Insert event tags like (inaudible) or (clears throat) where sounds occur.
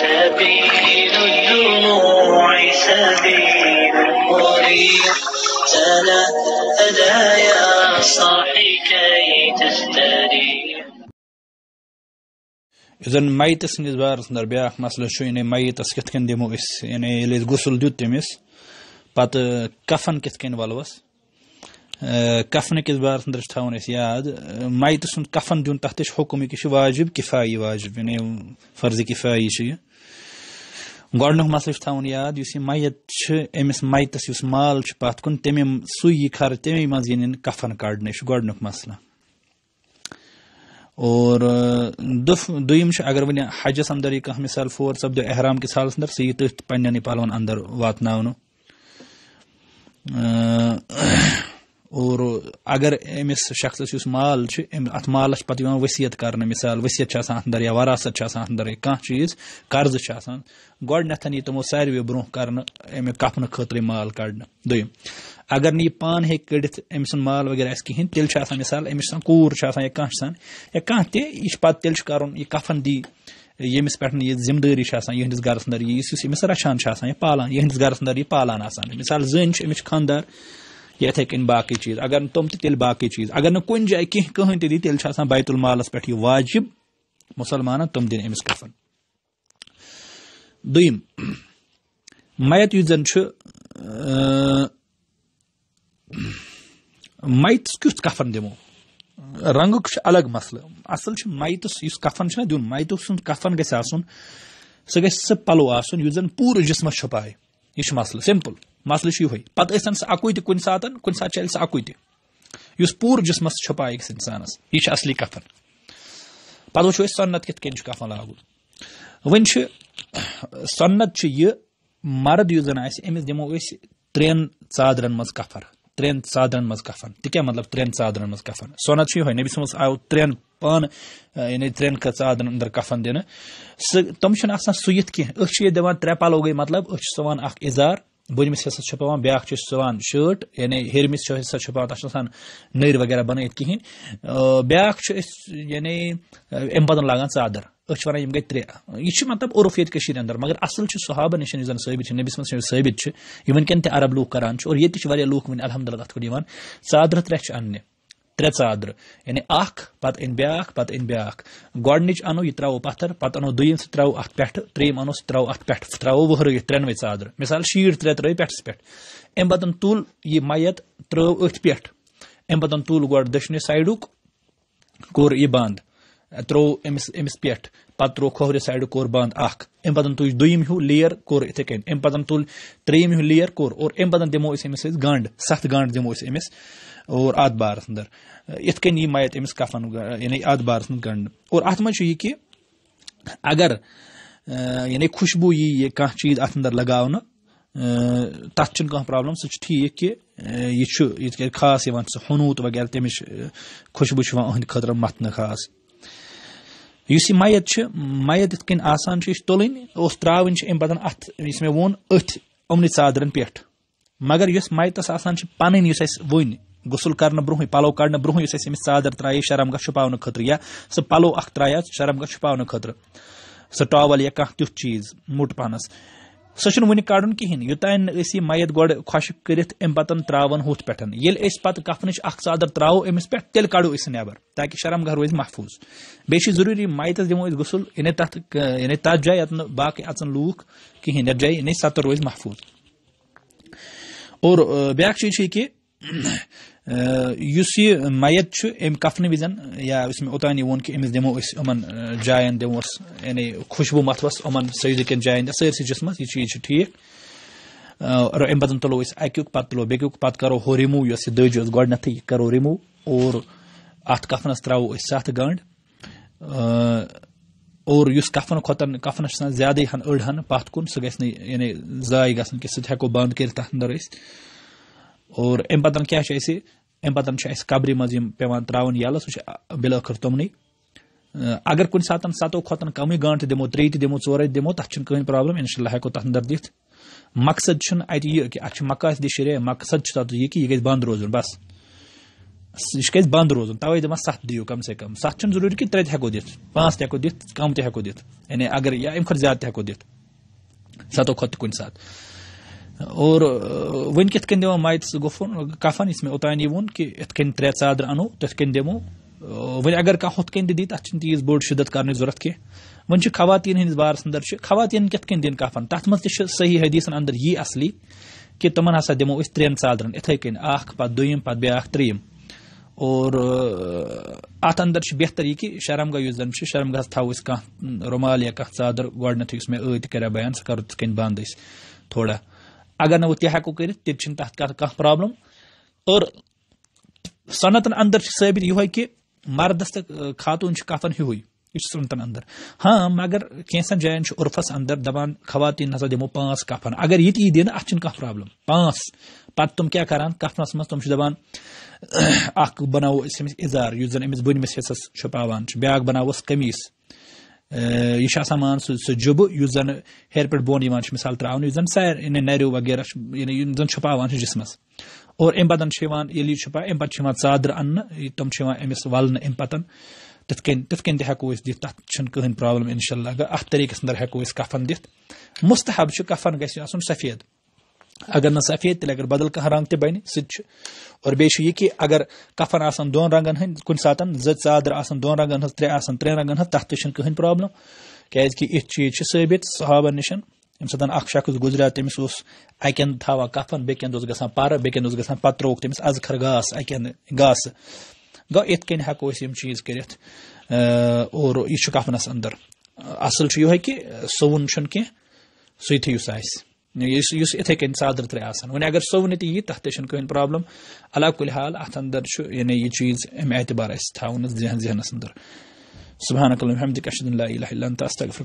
سبيل الدموع سبيل مريض تنهدى يا صاحي كي تستريح إذا ميتس نزبار سنربياخ مثلا شو يعني ميتس كتكن ديمو إس يعني اللي تقصل دوت تميس بات كفن كتكن والوس کفن کس بارس اندر تھن اس یاد مائت سن کفن دف تحت حکم كے واجب کفائی واجب یعنی گۄڈنیُک کفای چھُ تھاوُن یاد یُس یہِ یو اس أمِس امس یُس مال پن تم سی خرچ تمے مجھے كفن كڑنے گونی مسلہ اور دوٚیِم دم اگر ون حجس اندر یہ کانٛہہ مثال فور سپد احرام حالَس حالس اندر یی تٔتھۍ پلون پَلوَن اَنٛدر واتناونہٕ اگر أمس شخصس اس مال ات مالس پہ وصیت کر مثال وصیت اندر یا وراثت اندر کہ چیز قرض گوڈنیتھ یہ تمو ساروی برو کر کپن خطر مال کڑنے دم اگر نیے پان ہے کڑت ام سن مال وغیرہ اس کہین تیل چھ اسان مثال ام سن کور چھ اسان یا کان سن یا کان تے اس پات تیل چھ کرن یہ کفن دی یہ مس پٹھ نی ذمہ داری چھ اسان یہ ہندس گھر اندر یہ اس رچھان رچان چھ اسان یہ پالان یہ گرس اندر یہ پالان آسان مثال زن چھ ام چھ خاندار کن باقی چیز اگر تم تیل باقی چیز اگر نائن کہیں تی تھیل بیت مالس پیٹ یہ واجب مسلمان تم دن امس کفن دم میت زن میتس کفن دمو رنگ الگ مسئلہ اصل میتس کفن دین میت سفن گھن سلو آن پورے جسم چھ پائے یہ مسلہ سمپل یہ پتہ اتنا اکوئی تہن سات کن سات چل سا اکوئی تھی اس پور جسمس چھپائے اکس انسانس اصلی کفن پتہ وچو سنت کت کفن لاگو ون (clears throat) سنت یہ مرد اس ترین چادر مز کفر ترین چادر من کفن تک مطلب ترین چادرن من کفن سنت یہ نبی مس آو ترین پان یعنی ترن ثادر اندر کفن دن سمجھنے آپ سیت کی دان ترٛےٚ پلو گئی مطلب سو چھُ بومس حصہ پی بیا شٹ یعنی ہیرمسہ چھپ آسان نر وغیرہ بیاکھ کہین أسۍ یعنی ام بدن لاگان وَنان یِم گٔے گئی یہِ یہ مطلب عرف یعنی اندر مگر اصل صحابہ نشن ثابت نبس عرب ثابت کران لو اور یعنی لوگ وقت الحمد للہ ژادرٕ ترٛےٚ ترے انہنے ترے ادر یعنی ان بیا پتہ این بیا انو او تراو پتھر پہ انو دم سرو ات پری انو ستر ات ترویت ترنوی ادر مثال شیٹ ترے ترسٹ امن تل یہ میت ترو ات بنٛد تل گ سائڈ تُج ترو امس امس پہ پتہ کٔنۍ کور سائڈک تُل تل دم ہوں کوٚر اور کن ابن تل أسۍ أمِس أسۍ گنٛڈ سَتھ گنٛڈ ست أسۍ أمِس اور ات بارس اندر اتھ کن یہ میت امس کفن یعنی ات بارس گور ات کہ اگر یعنی خوشبو یہ کہ چیز اتھ اندر لگا تن کہ پاوتم سہ کر ٹھیک کہ یہ خاص سہ حنوت وغیرہ تم خوشبو ھہد خطر متنے خاص اس میت میت تن آئی تلن اس ترویش ام پتن ات وون اتھ امن چادرن پٹھ مگر اس آسان پنیں اس ون غسل برہ پلو کڑنے اس چادر ترائی شرم گاہ چھپا خطر یا سہ پلو اخ ترائے شرم گاہ خطر ٹاول یا کھانا تیت چیز موٹ پہس سنہ کڑ کہین یوتان یہ میت کرت ام پتن ترا ہوت پہ یل اس پتہ کفنچ اخ چادر ترو امس پہ تیل کڑو اس نبر تاکہ شرم گاہ روز محفوظ ضروری میتس دمو غسل یعنی یعنی تت جائے یت باقی اچن لوگ کہین یتھ جائے یعنی ستر روز محفوظ اور بیاکھ چیز کہ اس یہ میت ام کفن وز یا اس میں اوتان یہ وون کہ امس دمو ان جائن دموس یعنی خوشبو متوس ان سید کن جائن سرسی جسم یہ چیز ٹھیک اور ام پتن تلو اکیو پہ تلو بیو پہ کرو ہو رمو اس دج اس گھنت یہ کرو رمو اور ات کفنس ترو ست گنڈ اور اس کفن کتن کفنس زیادہ ہن اڑ ہن پہ کن سہ گی یعنی ضائع گھن کہ سہ ہوں بند کر تر اور ام پتن کیا ام پتن اہس قبری میم تراؤن سمن اگر سات ستو کتن کم دمو تر تمو تک کہین ان اِنشاء اللہ مقصد یہ کہ اچھا مقاصد شرے مقصد یہ کہ یہ گیس بند روز بس یہ بند روز سات دیو کم سے کم سات ضروری ترتو دس تہو دم دت یعنی اگر یا امر زیادہ تھی ستوہ تک کن سات اور ون کن وی مائت گفن کفن اس میں اوتانی اوتان کہ ات کن ترے ادر کن دمو ون اگر انتہشن تیز بوڑ شدت کرنے ضرورت کی ون کے خواتین ہندس بارس اندر خواتین کت کن دن کفن تر منسلس صحیح حدیث اندر یہ اصلی کہ تمہ دمو ترین اتھے کن اخ پتہ بیاا ترم اور ات اندر بہتر یہ کہ شرم گاہ زن شرم گاہ تھوت کھانا رومال یا یادر گوڈنیت اس عید تھی کرایا بین سو تھیت بند اس تھوڑا اگر نی تَتھ کتنا کانٛہہ پوبلم اور صنعت ادر ثیبت یہ مردس تو خاتون چھُ سنتن ادر ہاں مگر کیسن جائن عرفس ادر دپان خواتین ہسا دموہ پانچ کفن اگر یہ دینا اتنی کہ پوبل پانچ پتہ تم كی کار کفنس مز تم دپان اکھ بنوس اظہار اس بنس حصہ چھ چھُ بیااق بنوس قمیص یہ مان سہ جب اس ہیر پہ پون مثال تراوہ سیر نرو وغیرہ یعنی زن چھپا جسمس اور یہ چھپا ام پہ چادر ان تم امس ام امہ تت کن تہ ہوں دت کہین پرابلم ان شاء اللہ ات اندر ہیکو کفن دت مستحب کفن گھنس سفید اگر نہ سفید تیل اگر بدل کھانا رنگ تنہ س اور چھُ یہ کہ اگر کفن آن دون رنگ ہند سات زادر دون رنگ ترے آن ترن رنگ تر تی یِتھ چیٖز چیز ثٲبِت صحابن نشن یم سات اخ شخص گزری تمہ اک تھاوان کفن بی گا پار بیس گا پتہ تروک تمس ازخر گاس ہٮ۪کو أسۍ گاس گو کٔرِتھ ہیکو یہِ چیز کفنس اندر اصل یہ سُے چھ سُہ اسہِ یعنی یس اتے کی صادر ترے آگر سی تر تنہوں پرابلم پوبل اِل حال اتھ اندر یعنی یہ چیز امتبار اِس تاؤن ذہن ذہنس ذہین ادر صبح اقمدہ کشد اللہ